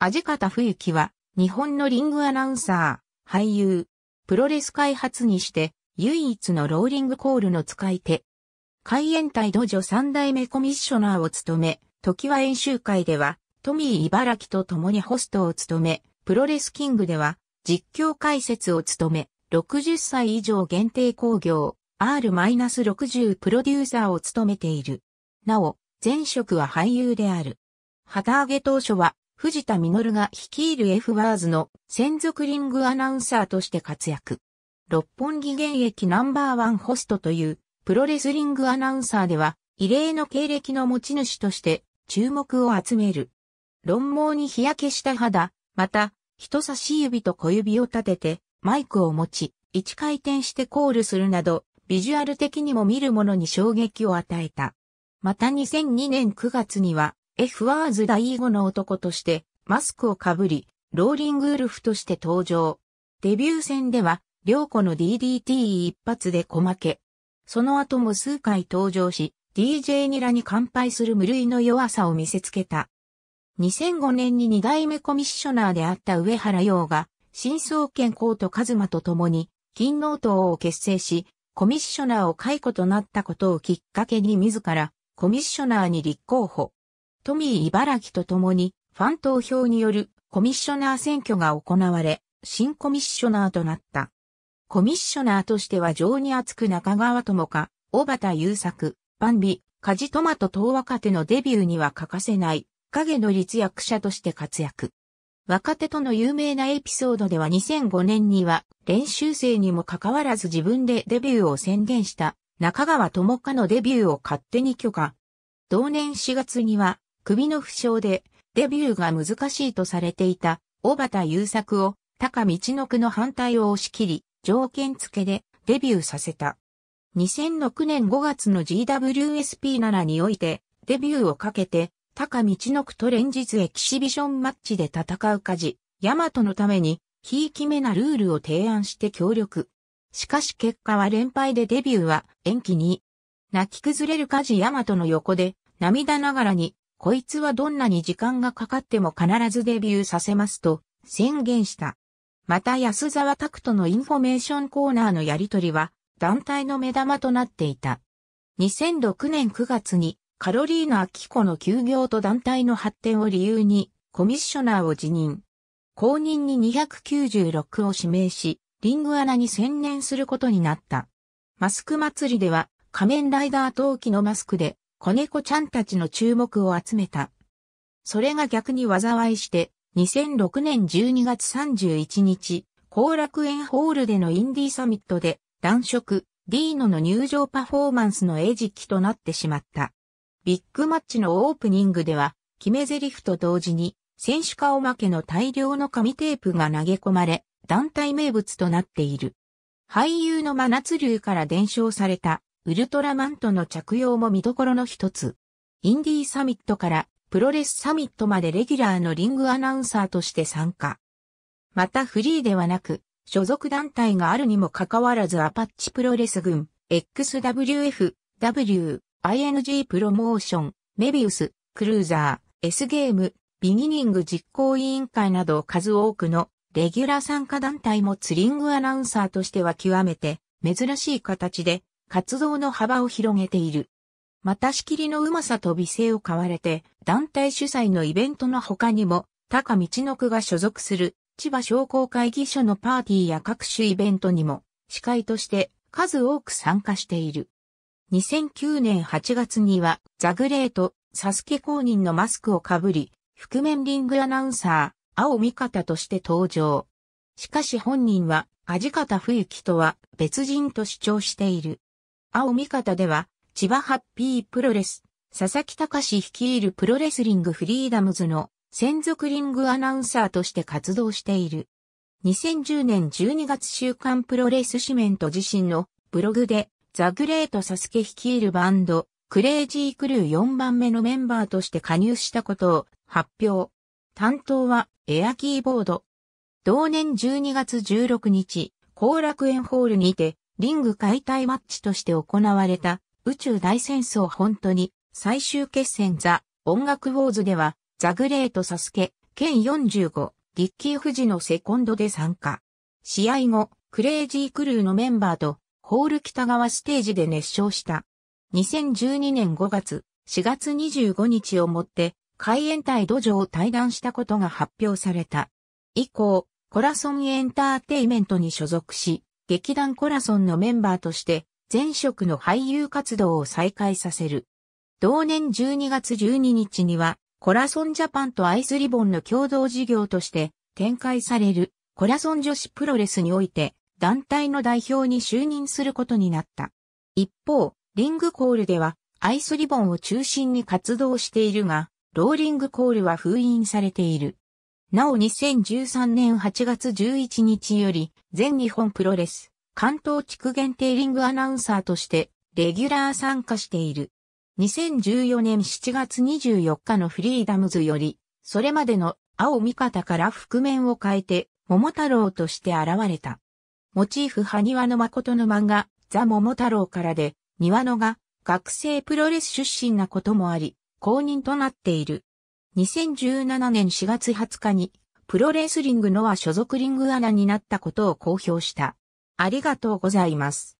味方冬樹は、日本のリングアナウンサー、俳優、プロレス開発にして、唯一のローリングコールの使い手。海援隊土女三代目コミッショナーを務め、時は演習会では、トミー茨城と共にホストを務め、プロレスキングでは、実況解説を務め、60歳以上限定工業、R-60 プロデューサーを務めている。なお、前職は俳優である。旗揚げ当初は、藤田実が率いる F バーズの専属リングアナウンサーとして活躍。六本木現役ナンバーワンホストというプロレスリングアナウンサーでは異例の経歴の持ち主として注目を集める。論毛に日焼けした肌、また人差し指と小指を立ててマイクを持ち、一回転してコールするなど、ビジュアル的にも見る者に衝撃を与えた。また2002年9月には、F ワーズ第5の男としてマスクをかぶり、ローリングウルフとして登場。デビュー戦では、両子の DDT 一発で小負け。その後も数回登場し、DJ ニラに乾杯する無類の弱さを見せつけた。2005年に2代目コミッショナーであった上原洋が、新総研コート和馬と共に、金納党を結成し、コミッショナーを解雇となったことをきっかけに自ら、コミッショナーに立候補。トミー茨城と共にファン投票によるコミッショナー選挙が行われ、新コミッショナーとなった。コミッショナーとしては情に厚く中川智香、小畑優作、パンビ、カジトマト等若手のデビューには欠かせない、影の立役者として活躍。若手との有名なエピソードでは2005年には練習生にもかかわらず自分でデビューを宣言した中川智香のデビューを勝手に許可。同年4月には首の負傷でデビューが難しいとされていた小畑優作を高道の区の反対を押し切り、条件付けでデビューさせた。2006年5月の GWSP ならにおいて、デビューをかけて、高道の区と連日エキシビションマッチで戦う家事、ヤマトのために、ひいきめなルールを提案して協力。しかし結果は連敗でデビューは延期に。泣き崩れる家事ヤマトの横で、涙ながらに、こいつはどんなに時間がかかっても必ずデビューさせますと宣言した。また安沢拓人のインフォメーションコーナーのやりとりは団体の目玉となっていた。2006年9月にカロリーナ・アキコの休業と団体の発展を理由にコミッショナーを辞任。公認に296を指名し、リングアナに専念することになった。マスク祭りでは仮面ライダー陶器のマスクで子猫ちゃんたちの注目を集めた。それが逆に災いして、2006年12月31日、後楽園ホールでのインディーサミットで、男色、ディーノの入場パフォーマンスの餌食となってしまった。ビッグマッチのオープニングでは、決め台詞と同時に、選手顔負けの大量の紙テープが投げ込まれ、団体名物となっている。俳優の真夏流から伝承されたウルトラマントの着用も見どころの一つ。インディーサミットからプロレスサミットまでレギュラーのリングアナウンサーとして参加。またフリーではなく、所属団体があるにもかかわらずアパッチプロレス軍、XWF、W、ING プロモーション、メビウス、クルーザー、S ゲーム、ビギニング実行委員会など数多くのレギュラー参加団体もツリングアナウンサーとしては極めて珍しい形で活動の幅を広げている。また仕切りのうまさと美声を買われて、団体主催のイベントの他にも、高道の区が所属する千葉商工会議所のパーティーや各種イベントにも、司会として数多く参加している。2009年8月には、ザグレート、サスケ公認のマスクをかぶり、覆面リングアナウンサー、青味方として登場。しかし本人は、味方冬樹とは別人と主張している。青味方では、千葉ハッピープロレス、佐々木隆率いるプロレスリングフリーダムズの専属リングアナウンサーとして活動している。2010年12月週刊プロレス紙面と自身のブログでザ・グレート・サスケ率いるバンドクレイジークルー4番目のメンバーとして加入したことを発表。担当はエアキーボード。同年12月16日、後楽園ホールにてリング解体マッチとして行われた宇宙大戦争本当に最終決戦ザ・音楽ウォーズではザ・グレート・サスケ、剣45、リッキー・フジのセコンドで参加。試合後、クレイジー・クルーのメンバーとホール北側ステージで熱唱した。2012年5月、4月25日をもって海援隊土壌を退団したことが発表された。以降、コラソンエンターテイメントに所属し、劇団コラソンのメンバーとして、前職の俳優活動を再開させる。同年12月12日には、コラソンジャパンとアイスリボンの共同事業として展開されるコラソン女子プロレスにおいて団体の代表に就任することになった。一方、リングコールではアイスリボンを中心に活動しているが、ローリングコールは封印されている。なお2013年8月11日より、全日本プロレス、関東地区限定リングアナウンサーとして、レギュラー参加している。2014年7月24日のフリーダムズより、それまでの青味方から覆面を変えて、桃太郎として現れた。モチーフ埴輪の誠の漫画、ザ・桃太郎からで、庭野が学生プロレス出身なこともあり、公認となっている。2017年4月20日に、プロレスリングのは所属リングアナになったことを公表した。ありがとうございます。